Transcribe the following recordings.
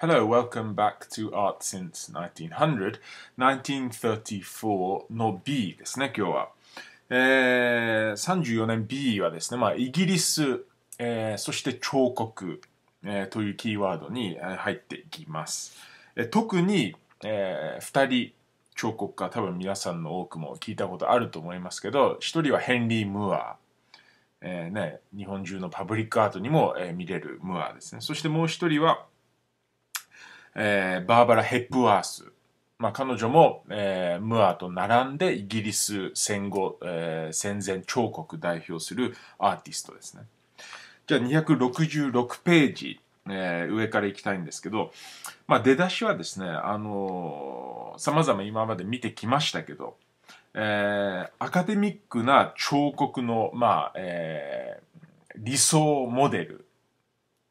Hello, welcome back to Art Since 1900 1934の B ですね、今日は。えー、34年 B はですね、まあ、イギリス、えー、そして彫刻、えー、というキーワードに入っていきます。えー、特に、えー、2人彫刻家、多分皆さんの多くも聞いたことあると思いますけど、1人はヘンリー・ムーア。えーね、日本中のパブリックアートにも、えー、見れるムーアですね。そしてもう1人は、えー、バーバラ・ヘップワース。まあ、彼女も、えー、ムアと並んでイギリス戦後、えー、戦前彫刻代表するアーティストですね。じゃあ266ページ、えー、上からいきたいんですけど、まあ、出だしはですね、あのー、様々今まで見てきましたけど、えー、アカデミックな彫刻の、まあえー、理想モデル、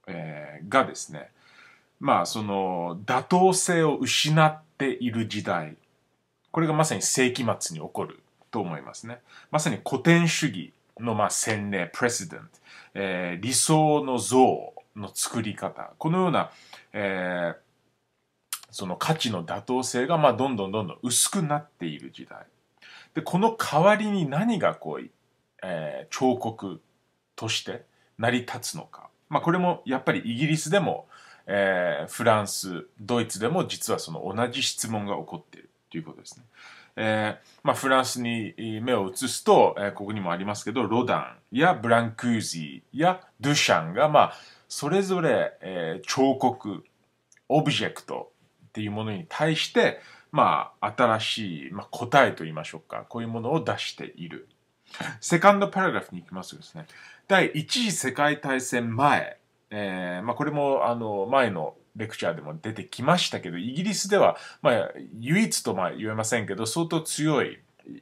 えー、がですね、まあその妥当性を失っている時代これがまさに世紀末に起こると思いますねまさに古典主義のまあ洗礼プレシデント、えー、理想の像の作り方このような、えー、その価値の妥当性がまあどんどんどんどん薄くなっている時代でこの代わりに何がこう、えー、彫刻として成り立つのか、まあ、これもやっぱりイギリスでもえー、フランス、ドイツでも実はその同じ質問が起こっているということですね。えー、まあ、フランスに目を移すと、えー、ここにもありますけど、ロダンやブランクーゼーやドゥシャンが、まあ、それぞれ、えー、彫刻、オブジェクトっていうものに対して、まあ、新しい、まあ、答えと言いましょうか。こういうものを出している。セカンドパラグラフに行きますとですね、第1次世界大戦前えー、まあ、これもあの前のレクチャーでも出てきましたけどイギリスでは、まあ、唯一とま言えませんけど相当強い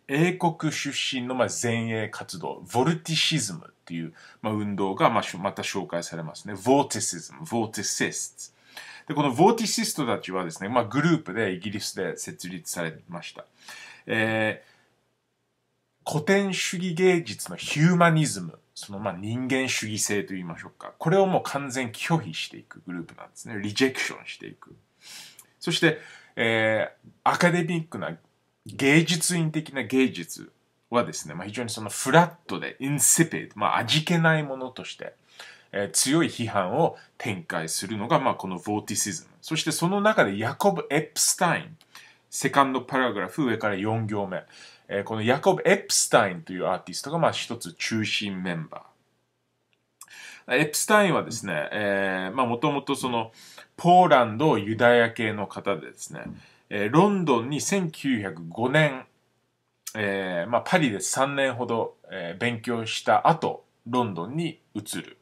英国出身のま前衛活動ボルティシズムっていうま運動がままた紹介されますね。ォーティシズム、ォーティシスト。で、このォーティシストたちはですね、まあ、グループでイギリスで設立されました。えー、古典主義芸術のヒューマニズムそのまあ人間主義性と言いましょうか。これをもう完全拒否していくグループなんですね。リジェクションしていく。そして、えー、アカデミックな芸術院的な芸術はですね、まあ、非常にそのフラットでインセペイまあ味気ないものとして、えー、強い批判を展開するのが、まあ、このヴォーティシズム。そしてその中でヤコブ・エプスタイン、セカンドパラグラフ上から4行目。えー、このヤコブ・エプスタインというアーティストが、まあ、一つ中心メンバー。エプスタインはですね、えー、まあ、もともとその、ポーランドユダヤ系の方でですね、えー、ロンドンに1905年、えー、まあ、パリで3年ほど、えー、勉強した後、ロンドンに移る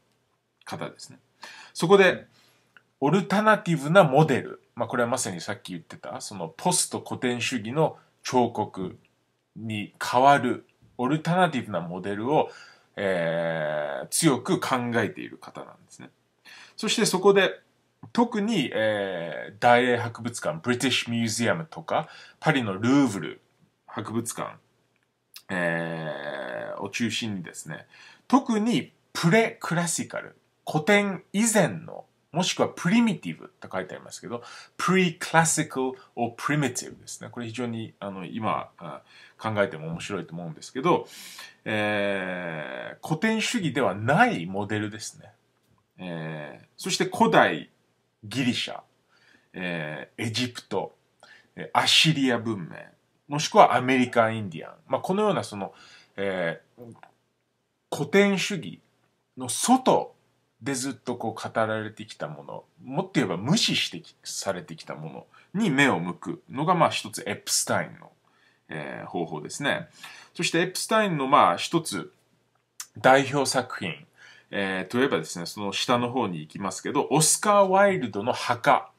方ですね。そこで、オルタナティブなモデル、まあ、これはまさにさっき言ってた、そのポスト古典主義の彫刻に変わるオルタナティブなモデルを、えー、強く考えている方なんですね。そしてそこで特に、えー、大英博物館、ブリティッシュミュージアムとか、パリのルーヴル博物館、えー、を中心にですね、特にプレクラシカル、古典以前のもしくはプリミティブと書いてありますけど、プリクラシカル or primitive ですね。これ非常にあの今考えても面白いと思うんですけど、えー、古典主義ではないモデルですね。えー、そして古代ギリシャ、えー、エジプト、アッシリア文明、もしくはアメリカン・インディアン。まあ、このようなその、えー、古典主義の外でずっとこう語られてきたもの、もっと言えば無視してされてきたものに目を向くのが、まあ一つエプスタインの、えー、方法ですね。そしてエプスタインのまあ一つ代表作品、えー、といえばですね、その下の方に行きますけど、オスカー・ワイルドの墓、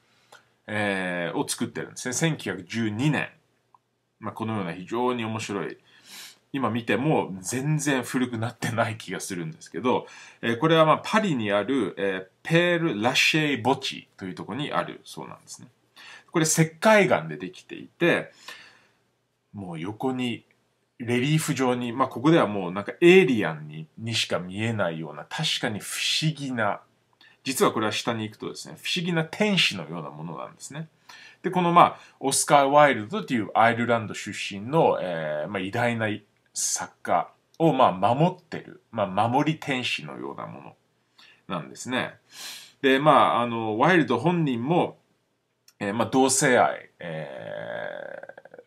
えー、を作ってるんですね。1912年。まあ、このような非常に面白い、今見ても全然古くなってない気がするんですけど、えー、これはまあパリにある、えー、ペール・ラシェイ墓地というところにあるそうなんですね。これ石灰岩でできていて、もう横にレリーフ状に、まあここではもうなんかエイリアンににしか見えないような確かに不思議な、実はこれは下に行くとですね、不思議な天使のようなものなんですね。で、このまあ、オスカー・ワイルドというアイルランド出身の、えーまあ、偉大な作家をまあ守ってる、まあ、守り天使のようなものなんですね。で、まあ、あの、ワイルド本人も、えー、まあ、同性愛、え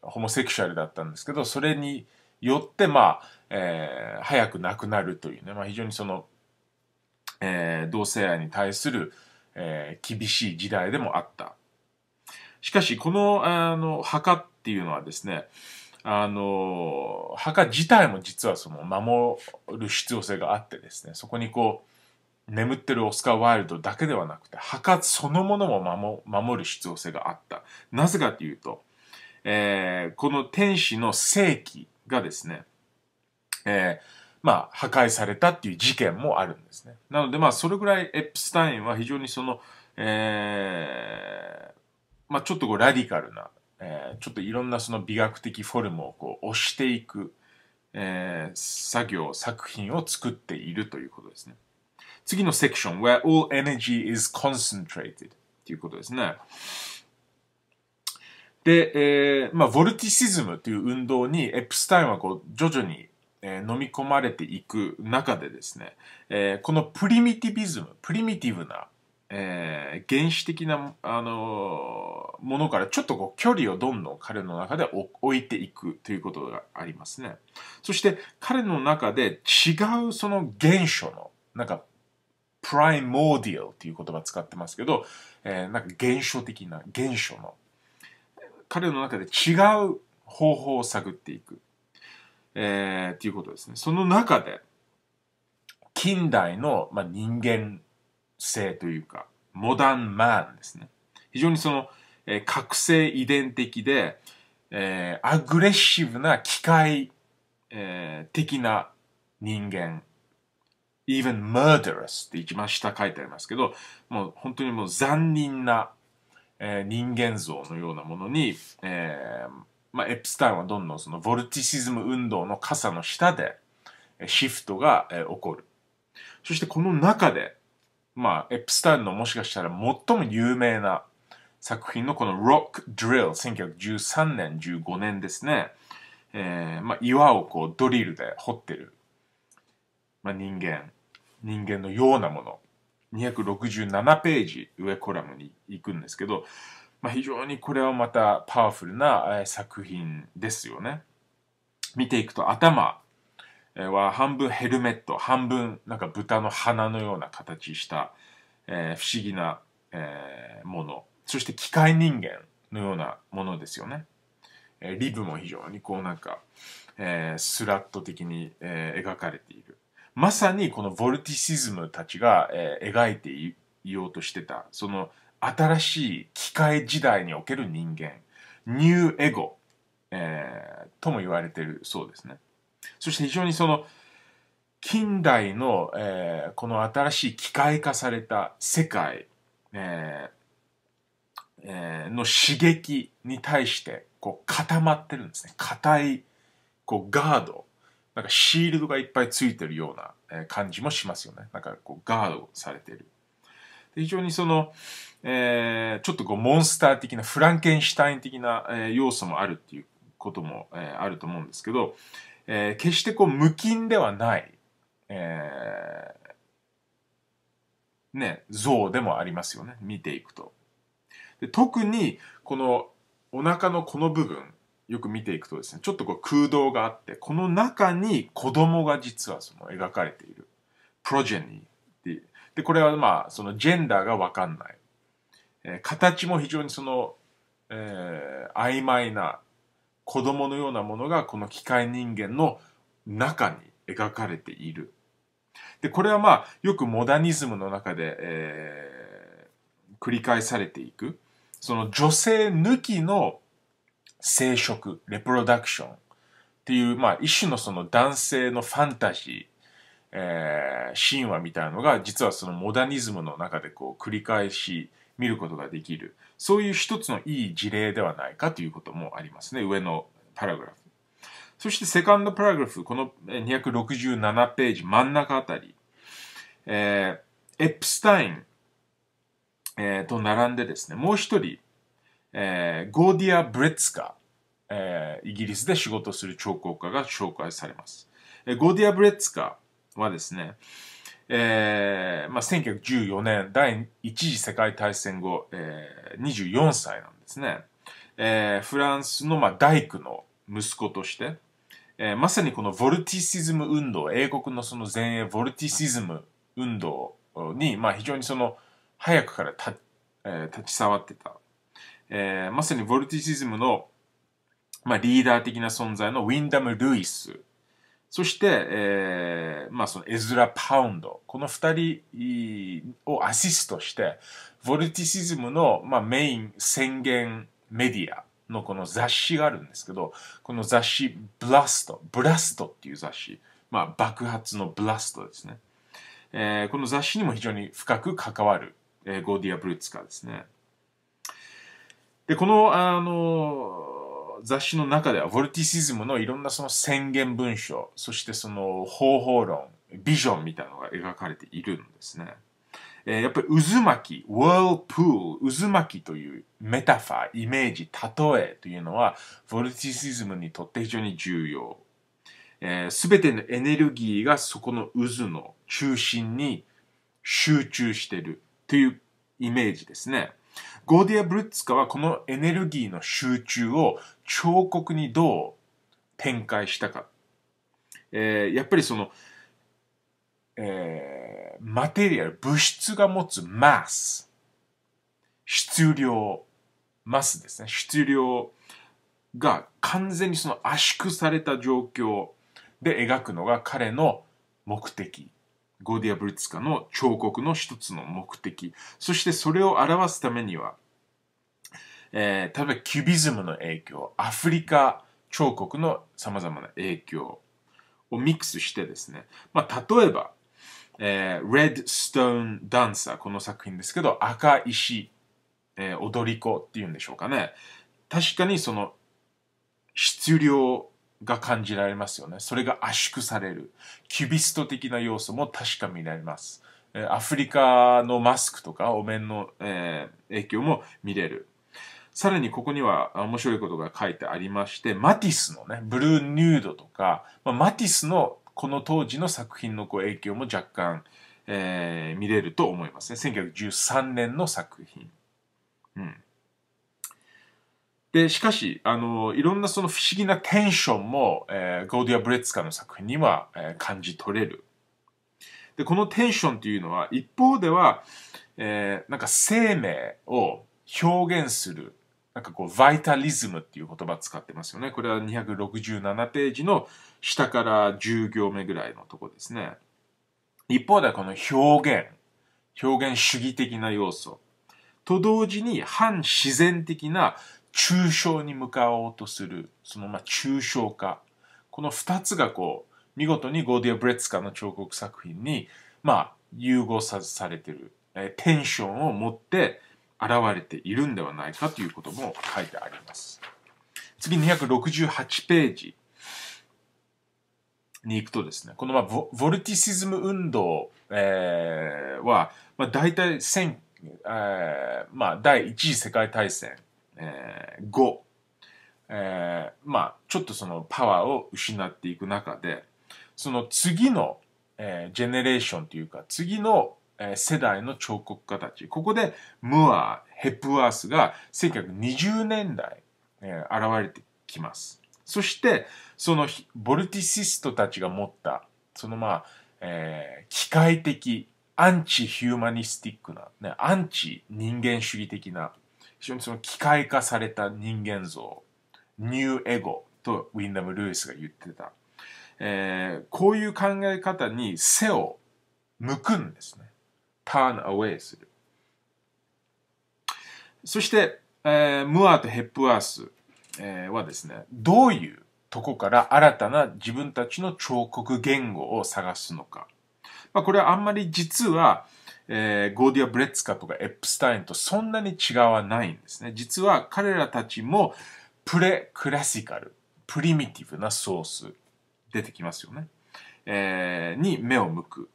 ー、ホモセクシャルだったんですけど、それによって、まあ、えー、早く亡くなるというね、まあ、非常にその、えー、同性愛に対する、えー、厳しい時代でもあった。しかし、この、あの、墓っていうのはですね、あの、墓自体も実はその守る必要性があってですね、そこにこう、眠ってるオスカー・ワイルドだけではなくて、墓そのものも守る必要性があった。なぜかというと、えー、この天使の世紀がですね、えー、まあ、破壊されたっていう事件もあるんですね。なので、まあ、それぐらいエプスタインは非常にその、えー、まあ、ちょっとこうラディカルなえー、ちょっといろんなその美学的フォルムをこう押していく、えー、作業、作品を作っているということですね。次のセクション、where all energy is concentrated ということですね。で、えー、まあ、ヴォルティシズムという運動にエプスタインはこう徐々にえ飲み込まれていく中でですね、えこのプリミティビズム、プリミティブな、えー、原始的な、あのー、ものからちょっとこう距離をどんどん彼の中で置いていくということがありますね。そして彼の中で違うその原初の、なんかプライモーディアルっていう言葉使ってますけど、えー、なんか原初的な、原初の、彼の中で違う方法を探っていく、えー、っていうことですね。その中で、近代の、まあ、人間性というか、モダンマンですね。非常にその、えー、覚醒遺伝的で、えー、アグレッシブな機械、えー、的な人間。even murderous って一番下書いてありますけど、もう本当にもう残忍な、えー、人間像のようなものに、えー、まあ、エプスタインはどんどんそのボルティシズム運動の傘の下でシフトが起こる。そしてこの中でまあ、エプスタインのもしかしたら最も有名な作品のこの Rock Drill、1913年、15年ですね。えー、まあ、岩をこうドリルで掘ってる、まあ、人間、人間のようなもの。267ページ上コラムに行くんですけど、まあ、非常にこれはまたパワフルな作品ですよね。見ていくと頭、は半分ヘルメット、半分なんか豚の鼻のような形した、えー、不思議な、えー、もの。そして機械人間のようなものですよね。えー、リブも非常にこうなんか、えー、スラット的に、えー、描かれている。まさにこのボルティシズムたちが、えー、描いていようとしてた、その新しい機械時代における人間、ニューエゴ、えー、とも言われてるそうですね。そして非常にその近代の、えー、この新しい機械化された世界、えーえー、の刺激に対してこう固まってるんですね硬いこうガードなんかシールドがいっぱいついてるような感じもしますよねなんかこうガードされてる非常にその、えー、ちょっとこうモンスター的なフランケンシュタイン的な、えー、要素もあるっていうことも、えー、あると思うんですけど、えー、決してこう無菌ではない、えー、ね、像でもありますよね。見ていくと。で特に、このお腹のこの部分、よく見ていくとですね、ちょっとこう空洞があって、この中に子供が実はその描かれている。プロジェニーで、これはまあ、そのジェンダーがわかんない。えー、形も非常にその、えー、曖昧な子供のようなものがこの機械人間の中に描かれている。で、これはまあ、よくモダニズムの中で、えー、繰り返されていく。その女性抜きの生殖、レプロダクションっていう、まあ、一種のその男性のファンタジー、えー、神話みたいなのが、実はそのモダニズムの中でこう繰り返し見ることができる。そういう一つのいい事例ではないかということもありますね。上のパラグラフ。そしてセカンドパラグラフ、この267ページ真ん中あたり、えー、エプスタイン、えー、と並んでですね、もう一人、えー、ゴーディア・ブレッツカ、えー、イギリスで仕事する彫刻家が紹介されます。えー、ゴーディア・ブレッツカはですね、えー、まあ、1914年、第一次世界大戦後、えー、24歳なんですね。えー、フランスの、まあ、大工の息子として、えー、まさにこのボルティシズム運動、英国のその前衛ボルティシズム運動に、まあ、非常にその、早くからた、えー、立ち触ってた。えー、まさにボルティシズムの、まあ、リーダー的な存在のウィンダム・ルイスそして、えー、まあそのエズラ・パウンド。この二人をアシストして、ボルティシズムの、まあ、メイン宣言メディアのこの雑誌があるんですけど、この雑誌ブラスト、ブラストっていう雑誌。まあ爆発のブラストですね。えー、この雑誌にも非常に深く関わる、えー、ゴーディア・ブルツカですね。で、この、あのー雑誌の中では、ヴォルティシズムのいろんなその宣言文書、そしてその方法論、ビジョンみたいなのが描かれているんですね。えー、やっぱり渦巻き、ワールプール、渦巻きというメタファー、イメージ、例えというのは、ヴォルティシズムにとって非常に重要。す、えー、べ、てのエネルギーがそこの渦の中心に集中しているというイメージですね。ゴーディア・ブルッツカはこのエネルギーの集中を彫刻にどう展開したか。えー、やっぱりその、えー、マテリアル、物質が持つマス。質量、マスですね。質量が完全にその圧縮された状況で描くのが彼の目的ゴーディア・ブリツカの彫刻の一つの目的。そしてそれを表すためには、えー、例えばキュビズムの影響、アフリカ彫刻の様々な影響をミックスしてですね、まあ、例えば、えー、Red Stone Dancer この作品ですけど、赤石、えー、踊り子っていうんでしょうかね。確かにその質量が感じられますよね。それが圧縮される。キュビスト的な要素も確か見られます。アフリカのマスクとかお面の、えー、影響も見れる。さらにここには面白いことが書いてありまして、マティスのね、ブルーニュードとか、まあ、マティスのこの当時の作品のこう影響も若干、えー、見れると思いますね。1913年の作品。うん。で、しかし、あの、いろんなその不思議なテンションも、えー、ゴーディア・ブレッツカの作品には、えー、感じ取れる。で、このテンションというのは、一方では、えー、なんか生命を表現する、なんかこう、バイタリズムっていう言葉使ってますよね。これは267ページの下から10行目ぐらいのとこですね。一方ではこの表現、表現主義的な要素。と同時に反自然的な抽象に向かおうとする、そのまあ抽象化。この2つがこう、見事にゴーディア・ブレッツカの彫刻作品に、まあ、融合さされてる、えテンションを持って現れているんではないかということも書いてあります。次268ページに行くとですね、この、まあ、ボルティシズム運動、えー、は、まあ、大体戦、えー、まあ、第一次世界大戦えー、5、えー、まあちょっとそのパワーを失っていく中でその次の、えー、ジェネレーションというか次の、えー、世代の彫刻家たちここでムアヘップワースが1920年代、えー、現れてきますそしてそのボルティシストたちが持ったそのまあ、えー、機械的アンチヒューマニスティックな、ね、アンチ人間主義的な非常にその機械化された人間像ニューエゴとウィンダム・ルイスが言ってた、えー、こういう考え方に背を向くんですねターンアウェイするそして、えー、ムアとヘップワース、えー、はですねどういうとこから新たな自分たちの彫刻言語を探すのか、まあ、これはあんまり実はえー、ゴーディア・ブレッツカとかエップスタインとそんなに違わないんですね。実は彼らたちもプレクラシカル、プリミティブなソース、出てきますよね。えー、に目を向く。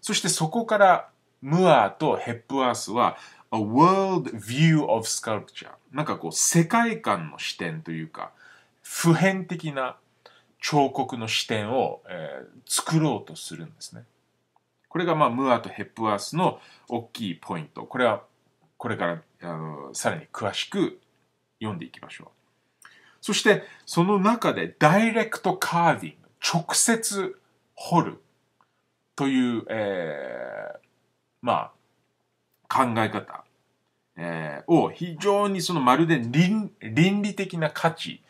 そしてそこからムアーとヘップワースは A World View of Sculpture なんかこう世界観の視点というか普遍的な彫刻の視点を、えー、作ろうとするんですね。これがまあムーアとヘップワースの大きいポイント。これはこれからあのさらに詳しく読んでいきましょう。そしてその中でダイレクトカービング、直接掘るという、えー、まあ考え方、えー、を非常にそのまるで倫理的な価値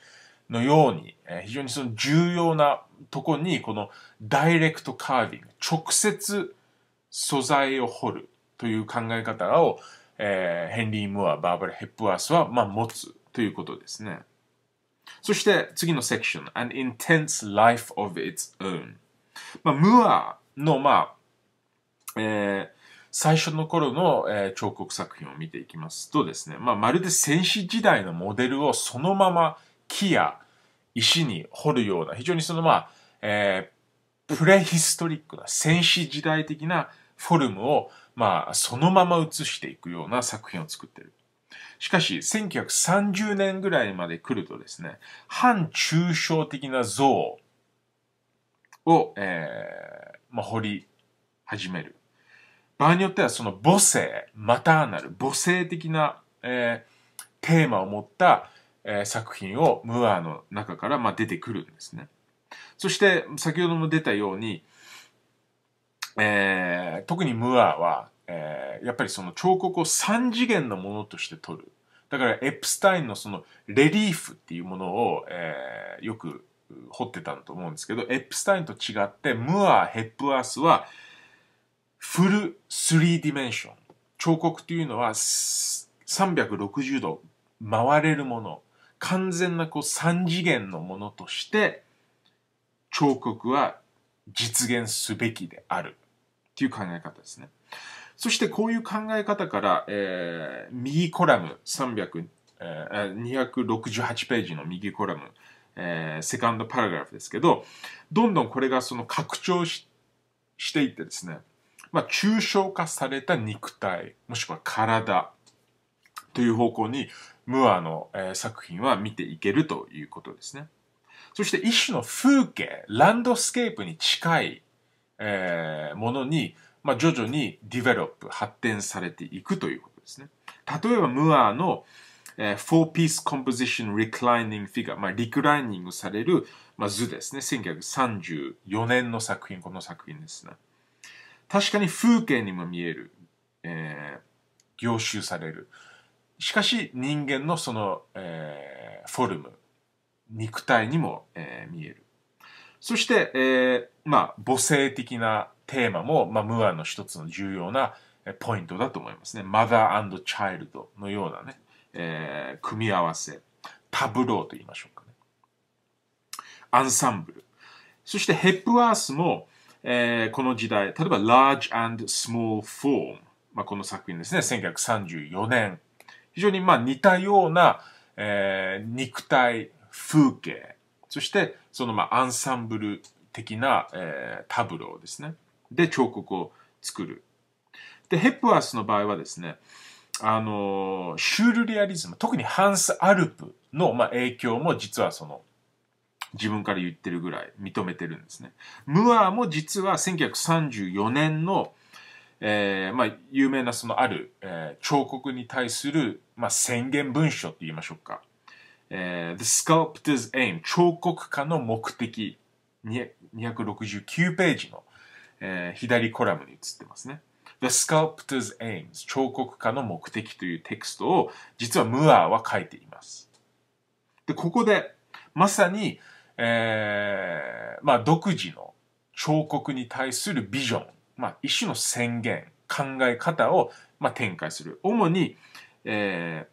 のように、えー、非常にその重要なとこに、このダイレクトカービング、直接素材を掘るという考え方を、えー、ヘンリー・ムア、バーバル・ヘップワースは、まあ、持つということですね。そして次のセクション、An Intense Life of Its Own。まあ、ムアの、まあ、えー、最初の頃の、えー、彫刻作品を見ていきますとですね、まあ、まるで戦士時代のモデルをそのまま木や石に掘るような、非常にそのまあ、えー、プレヒストリックな戦士時代的なフォルムを、まあ、そのまま映していくような作品を作ってる。しかし、1930年ぐらいまで来るとですね、反抽象的な像を、えー、まあ、掘り始める。場合によってはその母性、またなる母性的な、えー、テーマを持ったえ作品をムーアの中からま出てくるんですね。そして先ほども出たように、えー、特にムーアは、えー、やっぱりその彫刻を三次元のものとして撮る。だからエプスタインのそのレリーフっていうものを、えー、よく掘ってたんと思うんですけど、エプスタインと違ってムーア、ヘップアースはフルスリーディメンション。彫刻というのは360度回れるもの完全なこう次元のものとして彫刻は実現すべきであるっていう考え方ですね。そしてこういう考え方から、えー、右コラム300、えー、268ページの右コラム、えー、セカンドパラグラフですけど、どんどんこれがその拡張していってですね、まあ、抽象化された肉体、もしくは体という方向にムアの、えー、作品は見ていけるということですね。そして一種の風景、ランドスケープに近い、えー、ものに、まあ、徐々にディベロップ、発展されていくということですね。例えば、ムアの、えー、4-piece composition reclining figure、まあ、リクライニングされる、まあ、図ですね。1934年の作品、この作品ですね。確かに風景にも見える、えー、凝集される。しかし人間のその、えー、フォルム肉体にも、えー、見えるそして、えー、まあ母性的なテーマも、まあ、ムーアの一つの重要なポイントだと思いますね。マザーチャイルドのようなね、えー、組み合わせ。タブローと言いましょうかね。アンサンブル。そしてヘップワースも、えー、この時代、例えば Large and Small Form。まあ、この作品ですね、1934年非常にまあ似たような、えー、肉体、風景、そしてそのまあアンサンブル的な、えー、タブローですね。で、彫刻を作る。で、ヘップワースの場合はですね、あのー、シュールリアリズム、特にハンス・アルプの、まあ、影響も実はその、自分から言ってるぐらい認めてるんですね。ムアーも実は1934年の、えーまあ、有名なそのある、えー、彫刻に対するまあ、宣言文書って言いましょうか。えー、The Sculptor's Aim 彫刻家の目的269ページの、えー、左コラムに写ってますね。The Sculptor's Aims 彫刻家の目的というテキストを実はムアーは書いています。で、ここでまさに、えー、まあ独自の彫刻に対するビジョン、まあ一種の宣言、考え方を、まあ、展開する。主に、え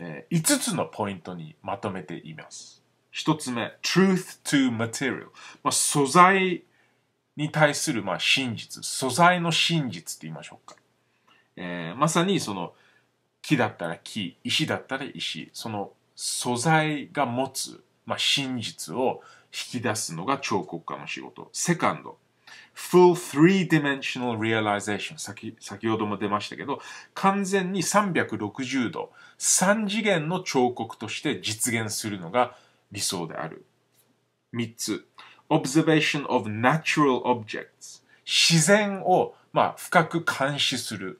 ーえー、5つのポイントにまとめています。1つ目、truth to material。まあ、素材に対するまあ真実、素材の真実って言いましょうか。えー、まさにその木だったら木、石だったら石、その素材が持つ、まあ、真実を引き出すのが彫刻家の仕事。セカンド、full three-dimensional realization 先先ほども出ましたけど完全に360度3次元の彫刻として実現するのが理想である3つ observation of natural objects 自然を、まあ、深く監視する、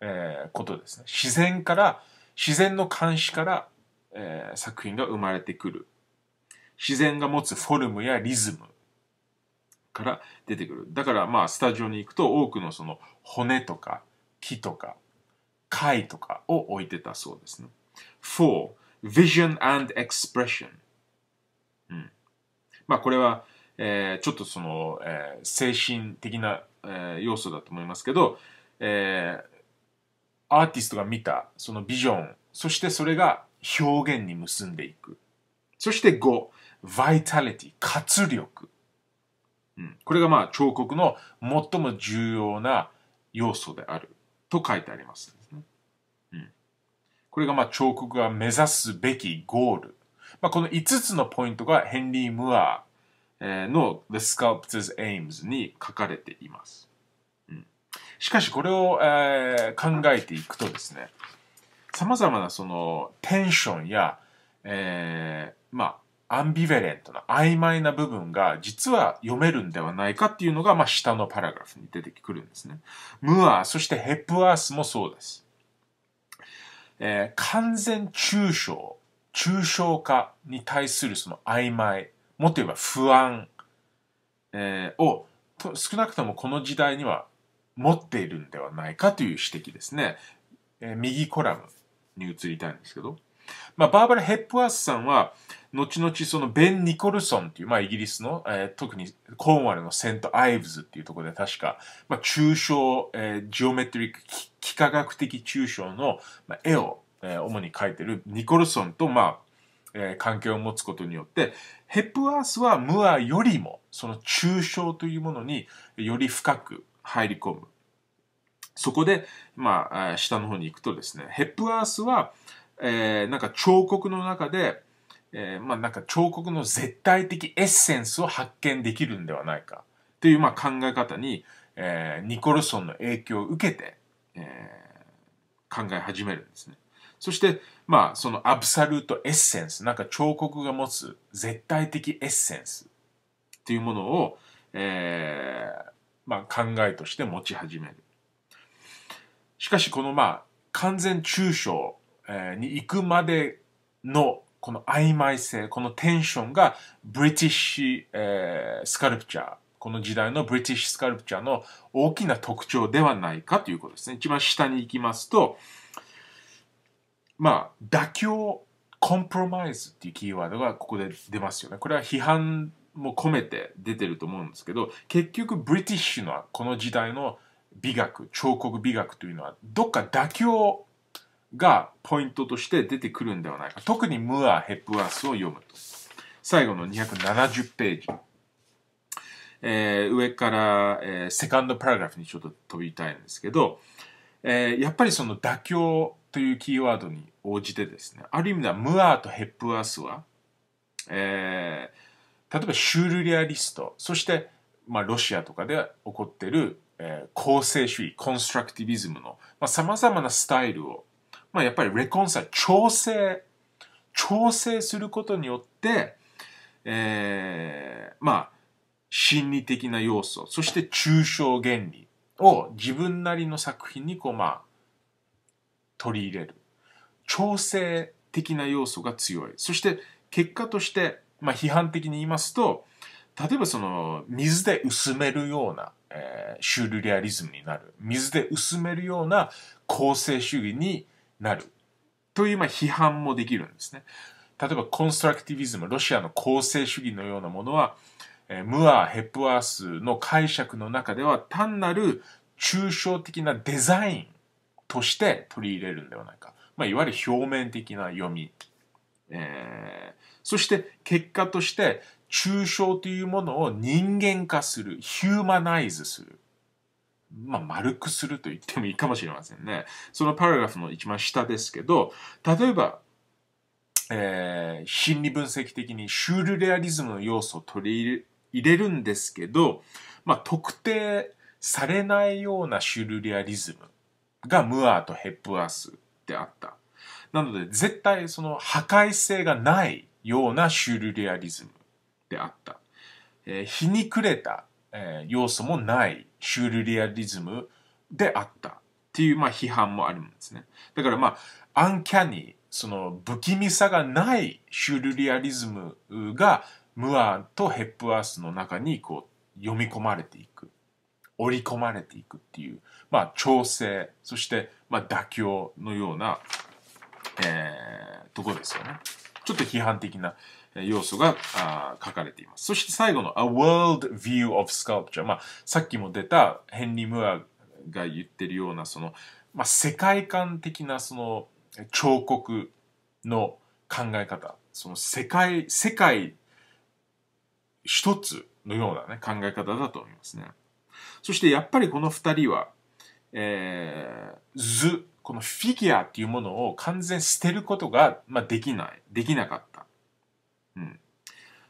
えー、ことですね自然から自然の監視から、えー、作品が生まれてくる自然が持つフォルムやリズムから出てくる。だからまあスタジオに行くと多くのその骨とか木とか貝とかを置いてたそうですね。for Vision and Expression。うん。まあこれは、えー、ちょっとその、えー、精神的な、えー、要素だと思いますけど、えー、アーティストが見たそのビジョン、そしてそれが表現に結んでいく。そして5、Vitality、活力。うん、これがまあ彫刻の最も重要な要素であると書いてありますね、うん、これがまあ彫刻が目指すべきゴール。まあ、この5つのポイントがヘンリー・ムアの The Sculptor's Aims に書かれています。うん、しかしこれを、えー、考えていくとですね、様々なそのテンションや、えー、まあ、アンビベレントな曖昧な部分が実は読めるんではないかっていうのが、まあ、下のパラグラフに出てくるんですね。ムアー、そしてヘップアースもそうです。えー、完全抽象、抽象化に対するその曖昧、もっと言えば不安、えー、を少なくともこの時代には持っているんではないかという指摘ですね。えー、右コラムに移りたいんですけど、まあ、バーバラ・ヘップアースさんは、後々そのベン・ニコルソンっていう、まあイギリスの、えー、特にコーンワルのセント・アイブズっていうところで確か、まあ抽象、えー、ジオメトリック、幾何学的抽象の、まあ、絵を、えー、主に描いてるニコルソンと、まあ、えー、関係を持つことによって、ヘップアースはムアよりも、その抽象というものにより深く入り込む。そこで、まあ、下の方に行くとですね、ヘップアースは、えー、なんか彫刻の中で、えー、まあなんか彫刻の絶対的エッセンスを発見できるんではないかっていうまあ考え方に、えー、ニコルソンの影響を受けて、えー、考え始めるんですね。そして、まあ、そのアブサルートエッセンス、なんか彫刻が持つ絶対的エッセンスっていうものを、えー、まあ、考えとして持ち始める。しかし、このまあ、完全抽象、えに行くまでのこの曖昧性、このテンションが、ブリティッシュ、えー、スカルプチャー、この時代のブリティッシュスカルプチャーの大きな特徴ではないかということですね。一番下に行きますと、まあ、妥協、コンプロマイズっていうキーワードがここで出ますよね。これは批判も込めて出てると思うんですけど、結局、ブリティッシュのこの時代の美学、彫刻美学というのは、どっか妥協がポイントとして出てくるんではないか。特にムア・ヘップワースを読むと。最後の270ページ。えー、上から、えー、セカンドパラグラフにちょっと飛びたいんですけど、えー、やっぱりその妥協というキーワードに応じてですね、ある意味ではムアーとヘップワースは、えー、例えばシュールリアリスト、そして、まあ、ロシアとかで起こってる、えー、構成主義、コンストラクティビズムの、まあ、様々なスタイルをまあ、やっぱりレコンサル、調整、調整することによって、えー、まあ、心理的な要素、そして抽象原理を自分なりの作品にこう、まあ、取り入れる。調整的な要素が強い。そして、結果として、まあ、批判的に言いますと、例えばその、水で薄めるような、えー、シュールレアリズムになる。水で薄めるような構成主義になるというま批判もできるんですね。例えばコンストラクティビズム、ロシアの構成主義のようなものは、えムアー・ヘップワースの解釈の中では単なる抽象的なデザインとして取り入れるんではないか。まあ、いわゆる表面的な読み。えー、そして結果として抽象というものを人間化する、ヒューマナイズする。まあ、丸くすると言ってもいいかもしれませんね。そのパラグラフの一番下ですけど、例えば、えー、心理分析的にシュールレアリズムの要素を取り入れるんですけど、まあ、特定されないようなシュールレアリズムがムアーとヘップアースであった。なので、絶対その破壊性がないようなシュールレアリズムであった。えー、ひにくれた、えー、要素もないシュールリアリズムであったっていう、まあ、批判もあるんですね。だからまあ、アンキャニー、その不気味さがないシュールリアリズムが、ムアとヘップアースの中にこう読み込まれていく。織り込まれていくっていう、まあ、調整、そして、まあ、妥協のような、えー、とこですよね。ちょっと批判的な要素が書かれています。そして最後の A World View of Sculpture。まあ、さっきも出たヘンリー・ムアが言ってるような、その、まあ、世界観的なその彫刻の考え方。その世界、世界一つのようなね、考え方だと思いますね。そしてやっぱりこの二人は、えー、図、このフィギュアっていうものを完全捨てることが、まあ、できない、できなかった。うん、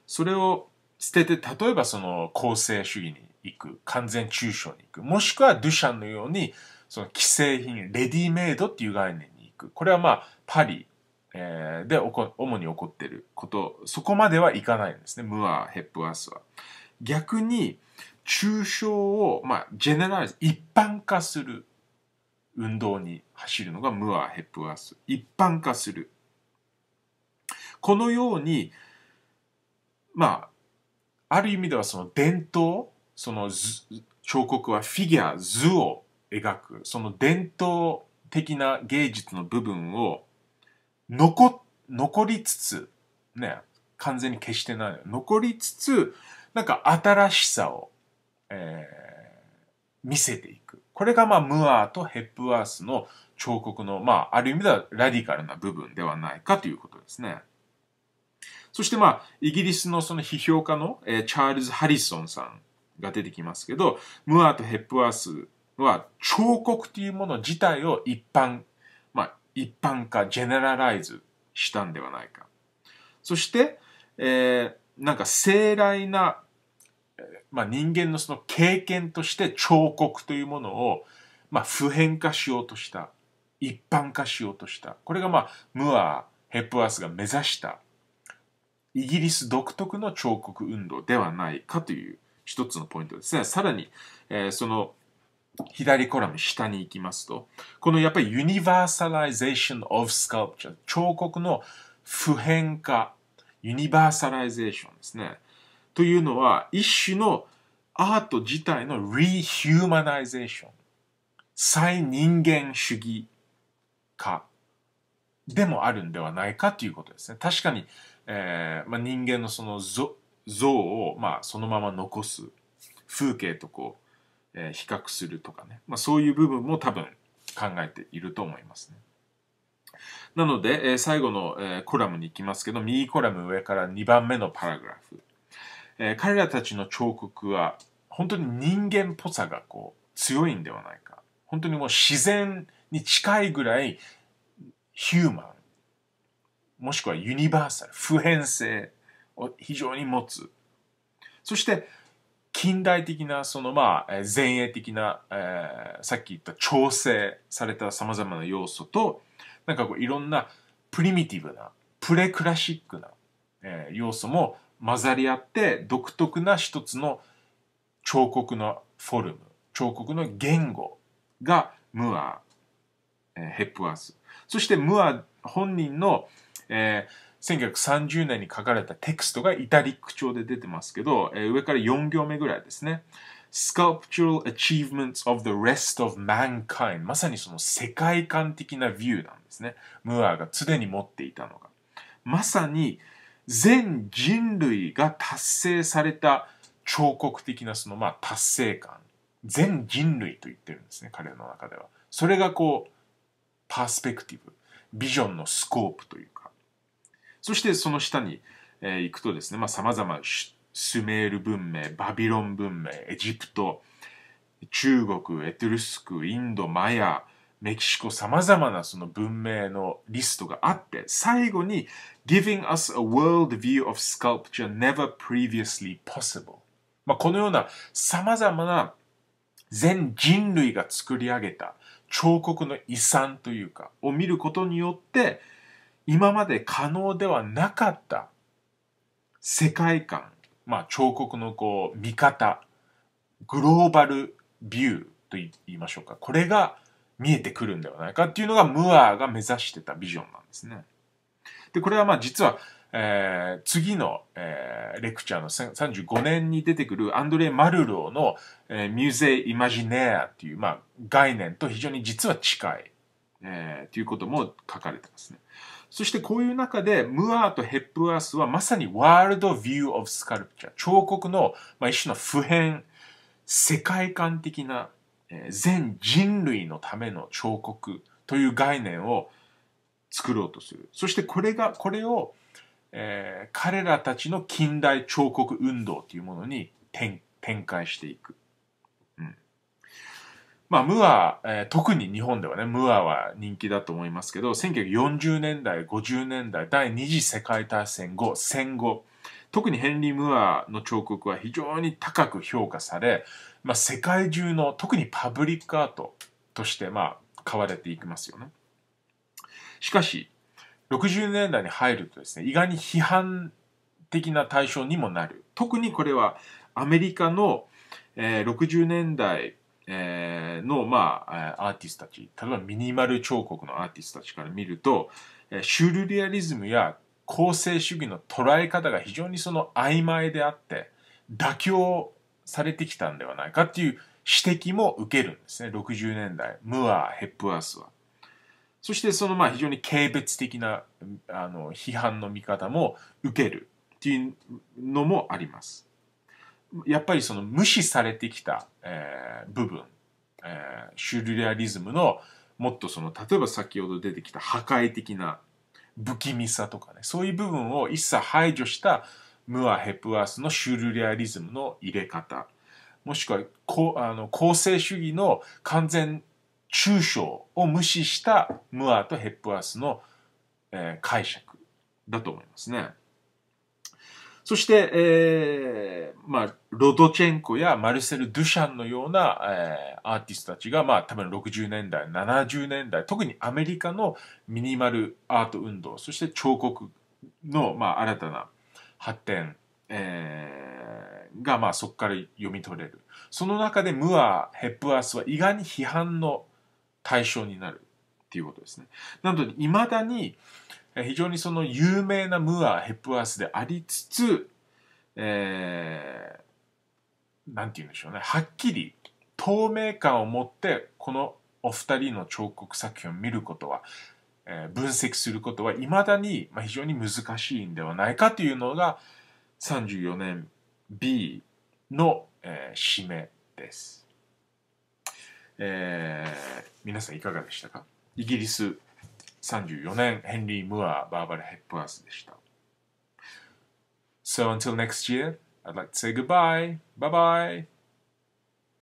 それを捨てて例えばその公正主義に行く完全中象に行くもしくはドゥシャンのようにその既製品レディメイドっていう概念に行くこれはまあパリ、えで主に起こってることそこまではいかないんですねムアヘップワースは逆に抽象を、まあ、ジェネラル一般化する運動に走るのがムア・ヘップワース一般化するこのようにまあ、ある意味ではその伝統、その彫刻はフィギュア、図を描く、その伝統的な芸術の部分を残、残りつつ、ね、完全に消してない。残りつつ、なんか新しさを、えー、見せていく。これがまあ、ムアーとヘップワースの彫刻の、まあ、ある意味ではラディカルな部分ではないかということですね。そしてまあ、イギリスのその批評家の、えー、チャールズ・ハリソンさんが出てきますけど、ムアーとヘップワースは彫刻というもの自体を一般、まあ、一般化、ジェネラライズしたんではないか。そして、えー、なんか盛大な、まあ、人間のその経験として彫刻というものを、まあ、普遍化しようとした。一般化しようとした。これがまあ、ムアー、ヘップワースが目指したイギリス独特の彫刻運動ではないかという一つのポイントですね。さらに、えー、その左コラム下に行きますと、このやっぱりユニバーサライゼーションオブ・スカルプチャー、彫刻の普遍化、ユニバーサライゼーションですね。というのは、一種のアート自体のリヒューマナイゼーション、再人間主義化でもあるんではないかということですね。確かに、えーまあ、人間のその像を、まあ、そのまま残す風景とこう、えー、比較するとかね、まあ、そういう部分も多分考えていると思いますね。なので、えー、最後の、えー、コラムに行きますけど右コラム上から2番目のパラグラフ、えー、彼らたちの彫刻は本当に人間っぽさがこう強いんではないか本当にもう自然に近いぐらいヒューマンもしくはユニバーサル普遍性を非常に持つそして近代的なそのまあ前衛的な、えー、さっき言った調整されたさまざまな要素となんかこういろんなプリミティブなプレクラシックな、えー、要素も混ざり合って独特な一つの彫刻のフォルム彫刻の言語がムア、えー、ヘップワースそしてムア本人のえー、1930年に書かれたテクストがイタリック調で出てますけど、えー、上から4行目ぐらいですね。Sculptural Achievements of the Rest of Mankind まさにその世界観的なビューなんですね。ムアーが常に持っていたのが。まさに全人類が達成された彫刻的なそのまあ達成感。全人類と言ってるんですね、彼の中では。それがこう、パースペクティブ、ビジョンのスコープというそしてその下に、えー、行くとですね、まあ、様々、スメール文明、バビロン文明、エジプト、中国、エトルスク、インド、マヤ、メキシコ、様々なその文明のリストがあって、最後に、giving us a world view of sculpture never previously possible。まあ、このような様々な全人類が作り上げた彫刻の遺産というか、を見ることによって、今まで可能ではなかった世界観、まあ、彫刻のこう見方グローバルビューと言いましょうかこれが見えてくるんではないかっていうのがムアーが目指してたビジョンなんですね。でこれはまあ実は、えー、次の、えー、レクチャーの35年に出てくるアンドレ・イ・マルローの、えー、ミューゼ・イマジネアっていう、まあ、概念と非常に実は近い、えー、ということも書かれてますね。そしてこういう中で、ムアーとヘップワースはまさにワールドビューオブスカルプチャー、彫刻の、まあ、一種の普遍、世界観的な、えー、全人類のための彫刻という概念を作ろうとする。そしてこれが、これを、えー、彼らたちの近代彫刻運動というものに展開していく。まあ、ムア、えー、特に日本ではね、ムアは人気だと思いますけど、1940年代、50年代、第二次世界大戦後、戦後、特にヘンリー・ムアの彫刻は非常に高く評価され、まあ、世界中の、特にパブリックアートとして、まあ、買われていきますよね。しかし、60年代に入るとですね、意外に批判的な対象にもなる。特にこれはアメリカの、えー、60年代えー、の、まあ、アーティストたち、例えばミニマル彫刻のアーティストたちから見ると、シュルリアリズムや構成主義の捉え方が非常にその曖昧であって、妥協されてきたんではないかっていう指摘も受けるんですね、60年代、ムアヘップアースは。そしてそのまあ非常に軽蔑的なあの批判の見方も受けるっていうのもあります。やっぱりその無視されてきた、えー、部分、えー、シュルレアリズムのもっとその例えば先ほど出てきた破壊的な不気味さとかねそういう部分を一切排除したムア・ヘプワースのシュルレアリズムの入れ方もしくはあの構成主義の完全抽象を無視したムアとヘプワースの、えー、解釈だと思いますね。そして、えー、まあ、ロドチェンコやマルセル・ドゥシャンのような、えー、アーティストたちが、まあ、多分60年代、70年代、特にアメリカのミニマルアート運動、そして彫刻の、まあ、新たな発展、えー、が、まあ、そこから読み取れる。その中でムア、ヘップアースは意外に批判の対象になるっていうことですね。なので、未だに、非常にその有名なムーア・ヘップワースでありつつ、えー、なんて言うんでしょうね、はっきり透明感を持ってこのお二人の彫刻作品を見ることは、えー、分析することはいまだに非常に難しいんではないかというのが34年 B の、えー、締めです。えー、皆さんいかがでしたかイギリス34年、ヘンリー・ムアー、バーバラ・ヘップアースでした。So until next year, I'd like to say goodbye. Bye bye.